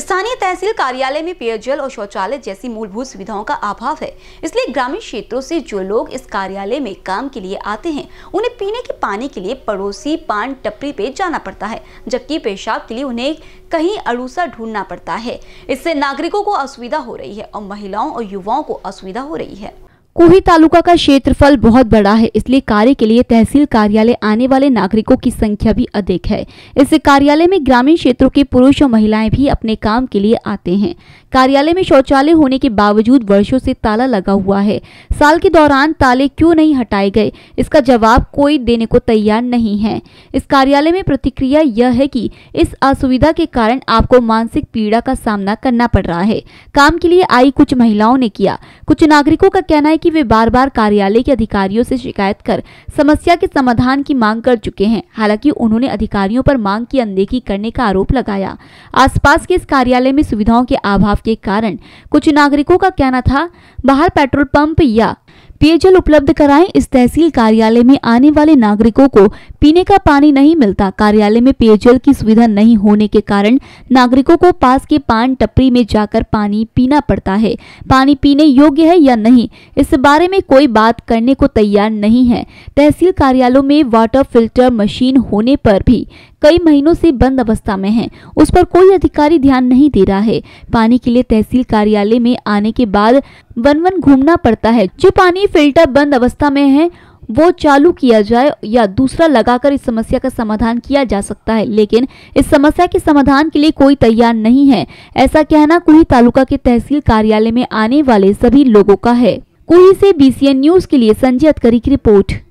स्थानीय तहसील कार्यालय में पेयजल और शौचालय जैसी मूलभूत सुविधाओं का अभाव है इसलिए ग्रामीण क्षेत्रों से जो लोग इस कार्यालय में काम के लिए आते हैं उन्हें पीने के पानी के लिए पड़ोसी पान टपरी पे जाना पड़ता है जबकि पेशाब के लिए उन्हें कहीं अड़ूसा ढूंढना पड़ता है इससे नागरिकों को असुविधा हो रही है और महिलाओं और युवाओं को असुविधा हो रही है कोही तालुका का क्षेत्रफल बहुत बड़ा है इसलिए कार्य के लिए तहसील कार्यालय आने वाले नागरिकों की संख्या भी अधिक है इस कार्यालय में ग्रामीण क्षेत्रों के पुरुष और महिलाएं भी अपने काम के लिए आते हैं कार्यालय में शौचालय होने के बावजूद वर्षों से ताला लगा हुआ है साल के दौरान ताले क्यों नहीं हटाए गए इसका जवाब कोई देने को तैयार नहीं है इस कार्यालय में प्रतिक्रिया यह है की इस असुविधा के कारण आपको मानसिक पीड़ा का सामना करना पड़ रहा है काम के लिए आई कुछ महिलाओं ने किया कुछ नागरिकों का कहना है कि वे बार बार कार्यालय के अधिकारियों से शिकायत कर समस्या के समाधान की मांग कर चुके हैं हालांकि उन्होंने अधिकारियों पर मांग की अनदेखी करने का आरोप लगाया आसपास के इस कार्यालय में सुविधाओं के अभाव के कारण कुछ नागरिकों का कहना था बाहर पेट्रोल पंप या पेयजल उपलब्ध कराएं इस तहसील कार्यालय में आने वाले नागरिकों को पीने का पानी नहीं मिलता कार्यालय में पेयजल की सुविधा नहीं होने के कारण नागरिकों को पास के पान टपरी में जाकर पानी पीना पड़ता है पानी पीने योग्य है या नहीं इस बारे में कोई बात करने को तैयार नहीं है तहसील कार्यालयों में वाटर फिल्टर मशीन होने पर भी कई महीनों से बंद अवस्था में है उस पर कोई अधिकारी ध्यान नहीं दे रहा है पानी के लिए तहसील कार्यालय में आने के बाद वन वन घूमना पड़ता है जो पानी फिल्टर बंद अवस्था में है वो चालू किया जाए या दूसरा लगाकर इस समस्या का समाधान किया जा सकता है लेकिन इस समस्या के समाधान के लिए कोई तैयार नहीं है ऐसा कहना कुही तालुका के तहसील कार्यालय में आने वाले सभी लोगों का है कुही से बीसीएन न्यूज के लिए संजय अतकरी की रिपोर्ट